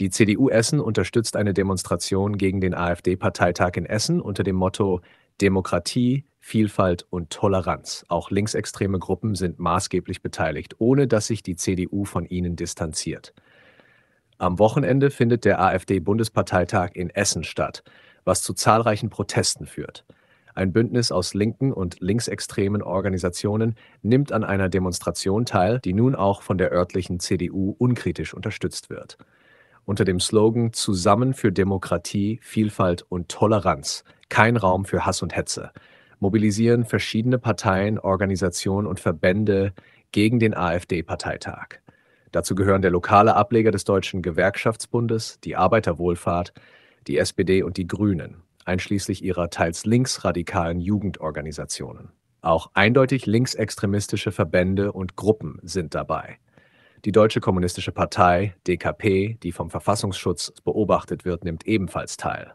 Die CDU Essen unterstützt eine Demonstration gegen den AfD-Parteitag in Essen unter dem Motto Demokratie, Vielfalt und Toleranz. Auch linksextreme Gruppen sind maßgeblich beteiligt, ohne dass sich die CDU von ihnen distanziert. Am Wochenende findet der AfD-Bundesparteitag in Essen statt, was zu zahlreichen Protesten führt. Ein Bündnis aus linken und linksextremen Organisationen nimmt an einer Demonstration teil, die nun auch von der örtlichen CDU unkritisch unterstützt wird unter dem Slogan Zusammen für Demokratie, Vielfalt und Toleranz. Kein Raum für Hass und Hetze. Mobilisieren verschiedene Parteien, Organisationen und Verbände gegen den AfD-Parteitag. Dazu gehören der lokale Ableger des Deutschen Gewerkschaftsbundes, die Arbeiterwohlfahrt, die SPD und die Grünen, einschließlich ihrer teils linksradikalen Jugendorganisationen. Auch eindeutig linksextremistische Verbände und Gruppen sind dabei. Die Deutsche Kommunistische Partei, DKP, die vom Verfassungsschutz beobachtet wird, nimmt ebenfalls teil.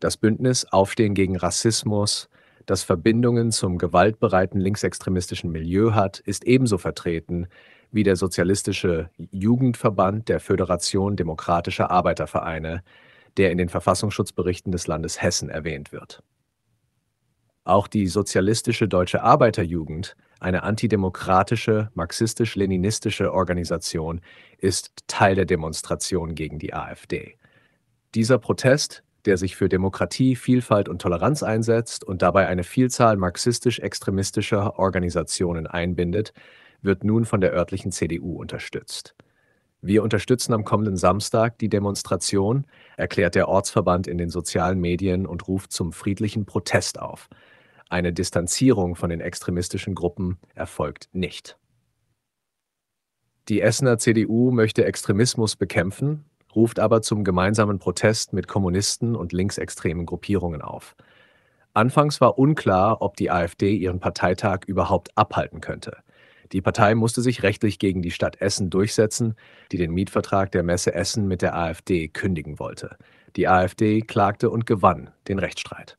Das Bündnis Aufstehen gegen Rassismus, das Verbindungen zum gewaltbereiten linksextremistischen Milieu hat, ist ebenso vertreten wie der sozialistische Jugendverband der Föderation demokratischer Arbeitervereine, der in den Verfassungsschutzberichten des Landes Hessen erwähnt wird. Auch die sozialistische deutsche Arbeiterjugend eine antidemokratische, marxistisch-leninistische Organisation, ist Teil der Demonstration gegen die AfD. Dieser Protest, der sich für Demokratie, Vielfalt und Toleranz einsetzt und dabei eine Vielzahl marxistisch-extremistischer Organisationen einbindet, wird nun von der örtlichen CDU unterstützt. Wir unterstützen am kommenden Samstag die Demonstration, erklärt der Ortsverband in den sozialen Medien und ruft zum friedlichen Protest auf. Eine Distanzierung von den extremistischen Gruppen erfolgt nicht. Die Essener CDU möchte Extremismus bekämpfen, ruft aber zum gemeinsamen Protest mit Kommunisten und linksextremen Gruppierungen auf. Anfangs war unklar, ob die AfD ihren Parteitag überhaupt abhalten könnte. Die Partei musste sich rechtlich gegen die Stadt Essen durchsetzen, die den Mietvertrag der Messe Essen mit der AfD kündigen wollte. Die AfD klagte und gewann den Rechtsstreit.